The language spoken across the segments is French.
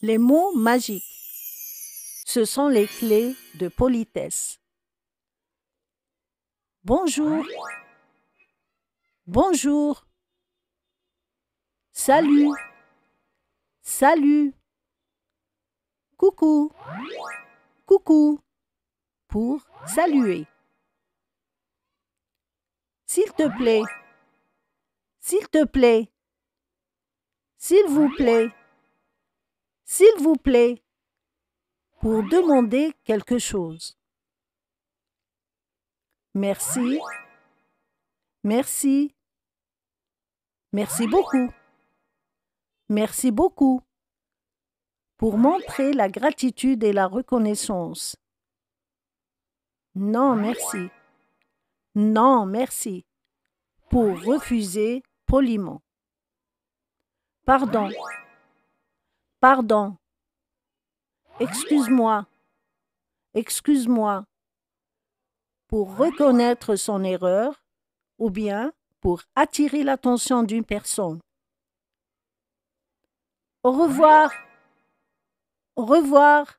Les mots magiques, ce sont les clés de politesse. Bonjour. Bonjour. Salut. Salut. Coucou. Coucou. Pour saluer. S'il te plaît. S'il te plaît. S'il vous plaît. S'il vous plaît, pour demander quelque chose. Merci. Merci. Merci beaucoup. Merci beaucoup. Pour montrer la gratitude et la reconnaissance. Non, merci. Non, merci. Pour refuser poliment. Pardon. Pardon. Excuse-moi. Excuse-moi. Pour reconnaître son erreur ou bien pour attirer l'attention d'une personne. Au revoir. Au revoir.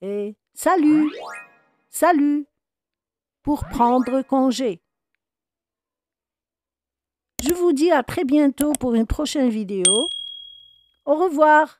Et salut. Salut. Pour prendre congé. Je vous dis à très bientôt pour une prochaine vidéo. Au revoir